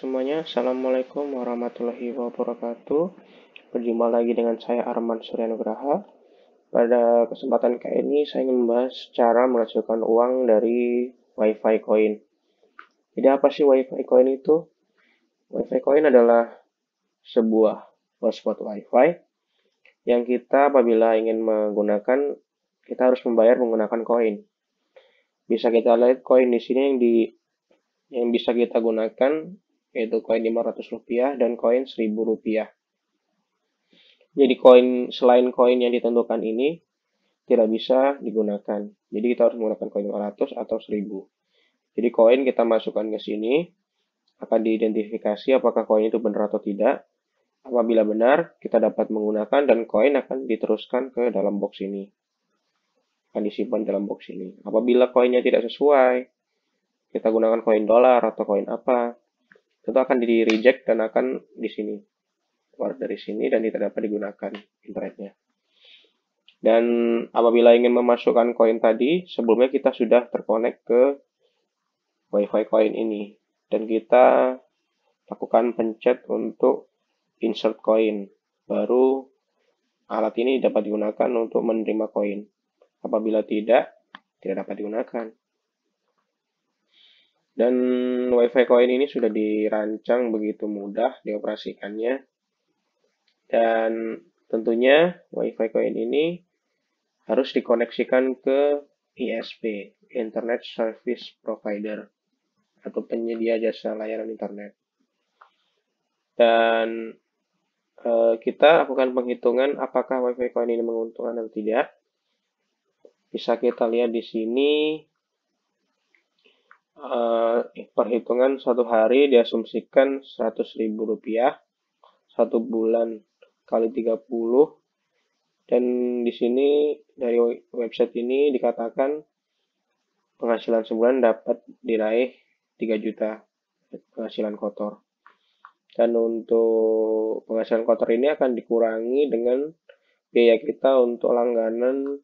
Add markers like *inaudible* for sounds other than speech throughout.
semuanya. Assalamualaikum warahmatullahi wabarakatuh. Berjumpa lagi dengan saya Arman Suryanugraha. Pada kesempatan kali ini saya ingin membahas cara menghasilkan uang dari WiFi Coin. Jadi apa sih WiFi Coin itu? WiFi Coin adalah sebuah hotspot WiFi yang kita apabila ingin menggunakan kita harus membayar menggunakan koin. Bisa kita lihat koin di sini yang di yang bisa kita gunakan yaitu koin 500 rupiah dan koin 1000 rupiah. Jadi koin selain koin yang ditentukan ini tidak bisa digunakan. Jadi kita harus menggunakan koin 500 atau 1000. Jadi koin kita masukkan ke sini akan diidentifikasi apakah koin itu benar atau tidak. Apabila benar, kita dapat menggunakan dan koin akan diteruskan ke dalam box ini. Akan disimpan dalam box ini. Apabila koinnya tidak sesuai, kita gunakan koin dolar atau koin apa, tentu akan di reject dan akan di sini keluar dari sini dan tidak dapat digunakan internetnya dan apabila ingin memasukkan koin tadi sebelumnya kita sudah terkonek ke wifi koin ini dan kita lakukan pencet untuk insert koin baru alat ini dapat digunakan untuk menerima koin apabila tidak tidak dapat digunakan dan WiFi Coin ini sudah dirancang begitu mudah dioperasikannya. Dan tentunya WiFi Coin ini harus dikoneksikan ke ISP, Internet Service Provider, atau penyedia jasa layanan internet. Dan e, kita lakukan penghitungan apakah WiFi Coin ini menguntungkan atau tidak. Bisa kita lihat di sini uh, perhitungan satu hari diasumsikan 100 ribu rupiah satu bulan kali 30 dan di sini dari website ini dikatakan penghasilan sebulan dapat diraih 3 juta penghasilan kotor dan untuk penghasilan kotor ini akan dikurangi dengan biaya kita untuk langganan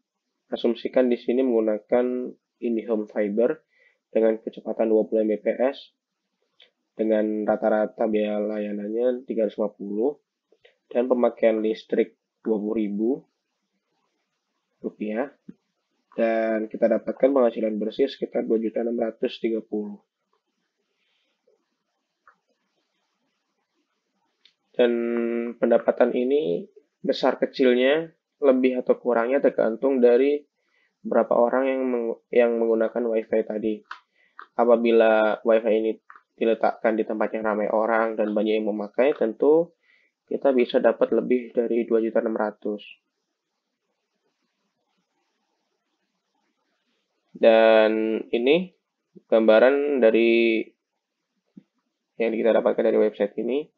asumsikan di sini menggunakan ini home Fiber dengan kecepatan 20 Mbps dengan rata-rata biaya layanannya 350 dan pemakaian listrik 20.000 rupiah dan kita dapatkan penghasilan bersih sekitar 2.630. Dan pendapatan ini besar kecilnya lebih atau kurangnya tergantung dari berapa orang yang yang menggunakan WiFi tadi apabila wifi ini diletakkan di tempat yang ramai orang dan banyak yang memakai, tentu kita bisa dapat lebih dari 2.600. Dan ini gambaran dari yang kita dapatkan dari website ini.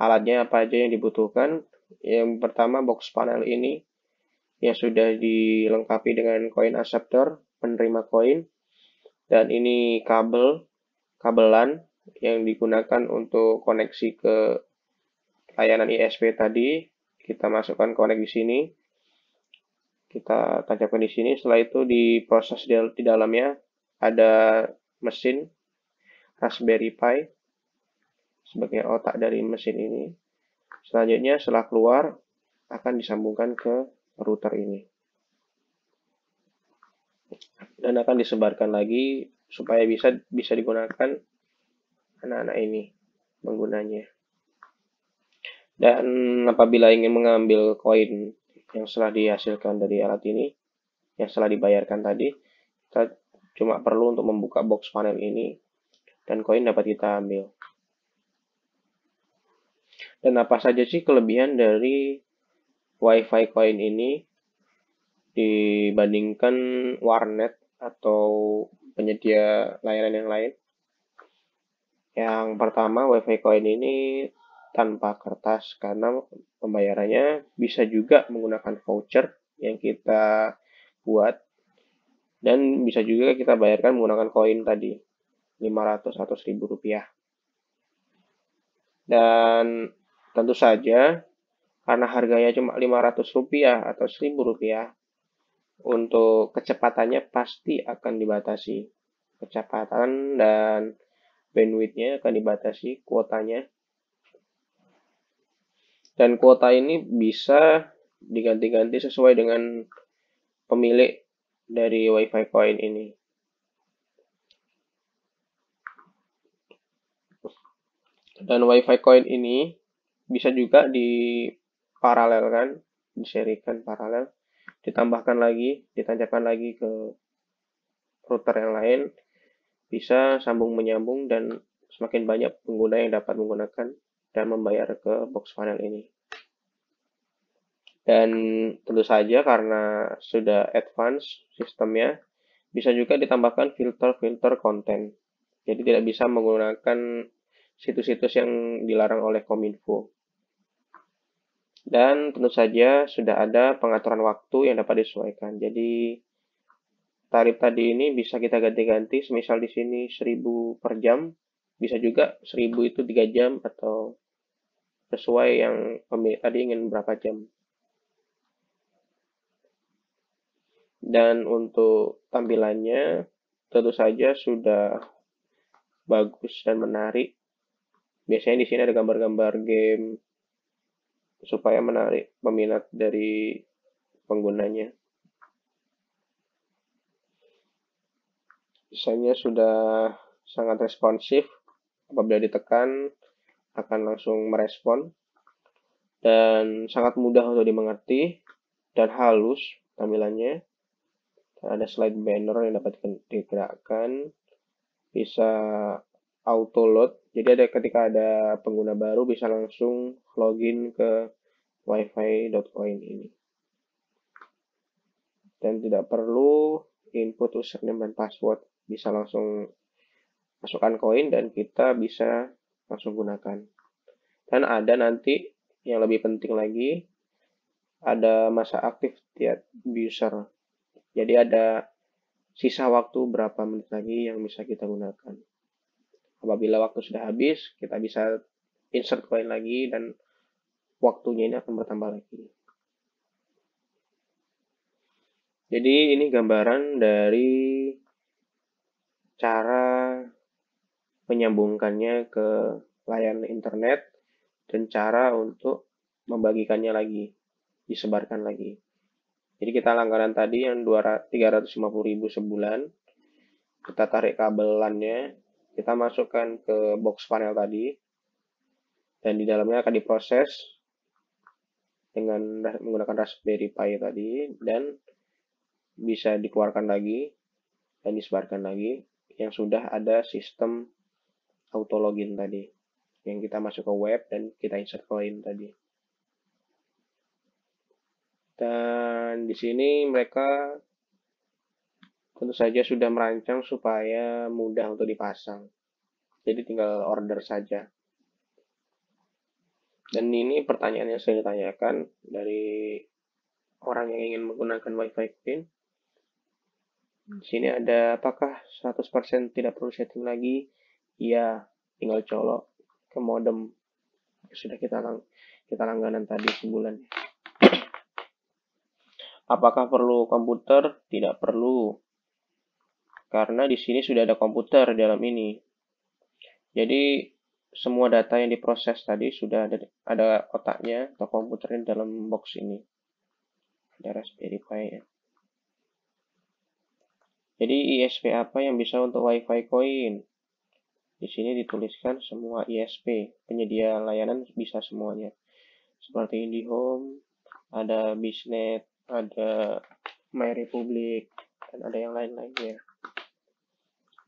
Alatnya apa aja yang dibutuhkan? Yang pertama box panel ini yang sudah dilengkapi dengan koin acceptor, penerima koin dan ini kabel kabelan yang digunakan untuk koneksi ke layanan ISP tadi kita masukkan connect di sini kita tancapkan di sini setelah itu di proses di dalamnya ada mesin Raspberry Pi sebagai otak dari mesin ini selanjutnya setelah keluar akan disambungkan ke router ini dan akan disebarkan lagi supaya bisa bisa digunakan anak-anak ini menggunanya. Dan apabila ingin mengambil koin yang setelah dihasilkan dari alat ini, yang setelah dibayarkan tadi, kita cuma perlu untuk membuka box panel ini, dan koin dapat kita ambil. Dan apa saja sih kelebihan dari WiFi koin ini? dibandingkan warnet atau penyedia layanan yang lain. Yang pertama, WiFi Coin ini tanpa kertas karena pembayarannya bisa juga menggunakan voucher yang kita buat dan bisa juga kita bayarkan menggunakan koin tadi 500 atau 1000 rupiah dan tentu saja karena harganya cuma 500 rupiah atau 1000 rupiah untuk kecepatannya pasti akan dibatasi kecepatan dan bandwidthnya akan dibatasi kuotanya dan kuota ini bisa diganti-ganti sesuai dengan pemilik dari WiFi coin ini. Dan WiFi coin ini bisa juga diparalelkan, diserikan paralel ditambahkan lagi, ditancapkan lagi ke router yang lain, bisa sambung menyambung dan semakin banyak pengguna yang dapat menggunakan dan membayar ke box panel ini. Dan tentu saja karena sudah advance sistemnya, bisa juga ditambahkan filter-filter konten. Jadi tidak bisa menggunakan situs-situs yang dilarang oleh Kominfo. Dan tentu saja sudah ada pengaturan waktu yang dapat disesuaikan. Jadi tarif tadi ini bisa kita ganti-ganti, semisal di sini 1000 per jam, bisa juga 1000 itu 3 jam atau sesuai yang pemilik tadi ingin berapa jam. Dan untuk tampilannya tentu saja sudah bagus dan menarik. Biasanya di sini ada gambar-gambar game supaya menarik peminat dari penggunanya. Desainnya sudah sangat responsif. Apabila ditekan, akan langsung merespon. Dan sangat mudah untuk dimengerti dan halus tampilannya. Ada slide banner yang dapat digerakkan. Bisa auto load jadi ada ketika ada pengguna baru bisa langsung login ke wifi.coin ini. Dan tidak perlu input username dan password, bisa langsung masukkan koin dan kita bisa langsung gunakan. Dan ada nanti yang lebih penting lagi, ada masa aktif tiap user. Jadi ada sisa waktu berapa menit lagi yang bisa kita gunakan apabila waktu sudah habis, kita bisa insert koin lagi dan waktunya ini akan bertambah lagi. Jadi ini gambaran dari cara menyambungkannya ke layanan internet dan cara untuk membagikannya lagi, disebarkan lagi. Jadi kita langganan tadi yang 350.000 sebulan, kita tarik kabelannya, kita masukkan ke box panel tadi. Dan di dalamnya akan diproses dengan menggunakan Raspberry Pi tadi dan bisa dikeluarkan lagi dan disebarkan lagi yang sudah ada sistem auto login tadi yang kita masuk ke web dan kita insert koin tadi dan di sini mereka tentu saja sudah merancang supaya mudah untuk dipasang. Jadi tinggal order saja. Dan ini pertanyaan yang saya tanyakan dari orang yang ingin menggunakan WiFi pin. sini ada apakah 100% tidak perlu setting lagi? Ya, tinggal colok ke modem. Sudah kita lang kita langganan tadi sebulan. *clears throat* apakah perlu komputer? Tidak perlu karena di sini sudah ada komputer di dalam ini. Jadi semua data yang diproses tadi sudah ada, ada otaknya atau komputernya dalam box ini. Ada Raspberry ya. Jadi ISP apa yang bisa untuk WiFi coin? Di sini dituliskan semua ISP, penyedia layanan bisa semuanya. Seperti IndiHome, ada Bisnet, ada MyRepublic, dan ada yang lain-lainnya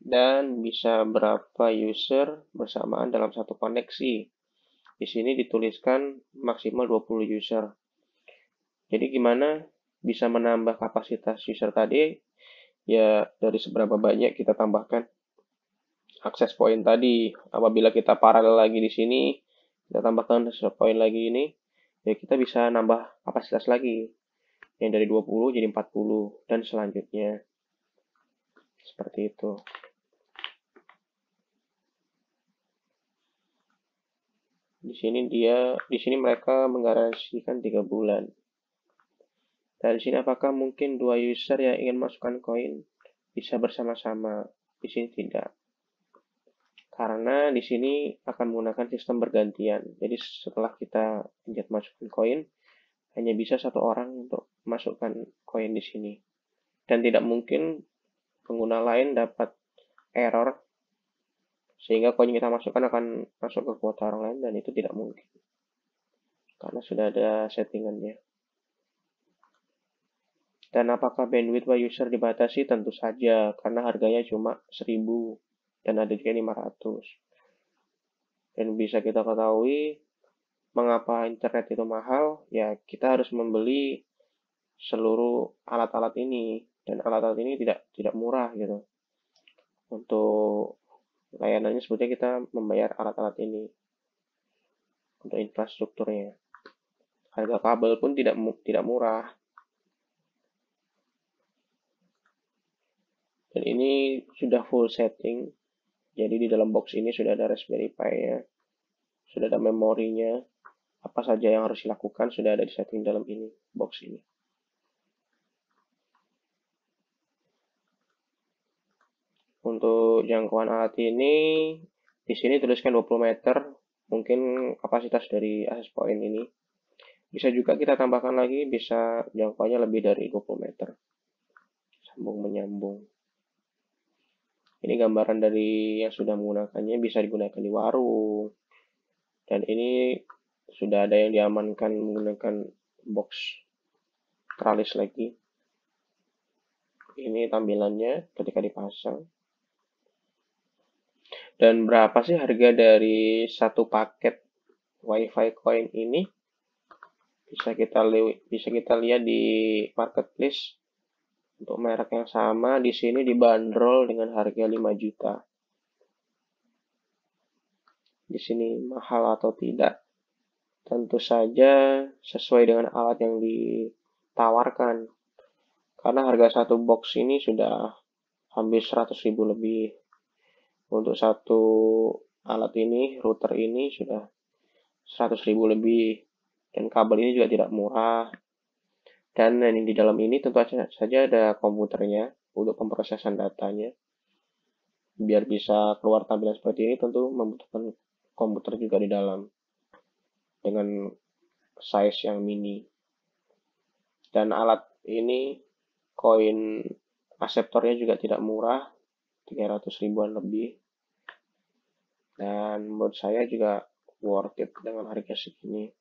dan bisa berapa user bersamaan dalam satu koneksi. Di sini dituliskan maksimal 20 user. Jadi gimana bisa menambah kapasitas user tadi? Ya dari seberapa banyak kita tambahkan akses point tadi. Apabila kita paralel lagi di sini, kita tambahkan akses point lagi ini, ya kita bisa nambah kapasitas lagi. Yang dari 20 jadi 40 dan selanjutnya. Seperti itu. Di sini dia, di sini mereka menggaransikan tiga bulan. dari sini apakah mungkin dua user yang ingin masukkan koin bisa bersama-sama? Di sini tidak. Karena di sini akan menggunakan sistem bergantian. Jadi setelah kita injak masukkan koin, hanya bisa satu orang untuk masukkan koin di sini. Dan tidak mungkin pengguna lain dapat error sehingga koin yang kita masukkan akan masuk ke kuota orang lain dan itu tidak mungkin karena sudah ada settingannya dan apakah bandwidth by user dibatasi tentu saja karena harganya cuma 1000 dan ada juga 500 dan bisa kita ketahui mengapa internet itu mahal ya kita harus membeli seluruh alat-alat ini dan alat-alat ini tidak tidak murah gitu untuk layanannya sebetulnya kita membayar alat-alat ini untuk infrastrukturnya. Harga kabel pun tidak tidak murah. Dan ini sudah full setting. Jadi di dalam box ini sudah ada Raspberry Pi-nya, sudah ada memorinya, apa saja yang harus dilakukan sudah ada di setting dalam ini box ini. Untuk jangkauan alat ini, di sini tuliskan 20 meter, mungkin kapasitas dari access point ini. Bisa juga kita tambahkan lagi, bisa jangkauannya lebih dari 20 meter. Sambung menyambung. Ini gambaran dari yang sudah menggunakannya bisa digunakan di warung. Dan ini sudah ada yang diamankan menggunakan box tralis lagi. Ini tampilannya ketika dipasang. Dan berapa sih harga dari satu paket WiFi coin ini? Bisa kita bisa kita lihat di marketplace untuk merek yang sama di sini dibanderol dengan harga 5 juta. Di sini mahal atau tidak? Tentu saja sesuai dengan alat yang ditawarkan. Karena harga satu box ini sudah hampir 100 ribu lebih untuk satu alat ini router ini sudah 100.000 lebih dan kabel ini juga tidak murah dan yang di dalam ini tentu saja ada komputernya untuk pemrosesan datanya biar bisa keluar tampilan seperti ini tentu membutuhkan komputer juga di dalam dengan size yang mini dan alat ini koin aseptornya juga tidak murah 300 ribuan lebih dan menurut saya juga worth it dengan harga segini.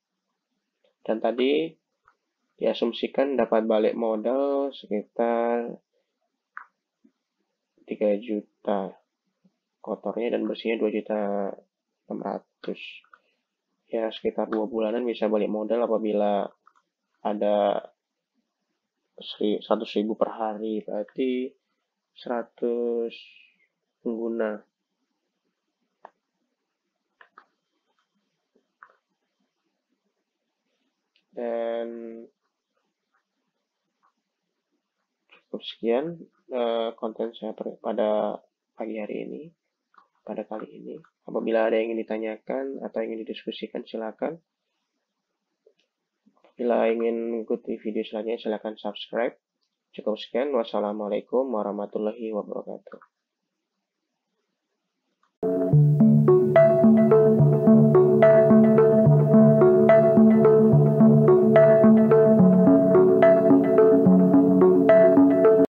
Dan tadi diasumsikan dapat balik modal sekitar 3 juta kotornya dan bersihnya 2 juta 600 ya sekitar dua bulanan bisa balik modal apabila ada 100 ribu per hari berarti 100 pengguna dan cukup sekian uh, konten saya pada pagi hari ini pada kali ini apabila ada yang ingin ditanyakan atau ingin didiskusikan silakan bila ingin mengikuti video selanjutnya silakan subscribe cukup sekian wassalamualaikum warahmatullahi wabarakatuh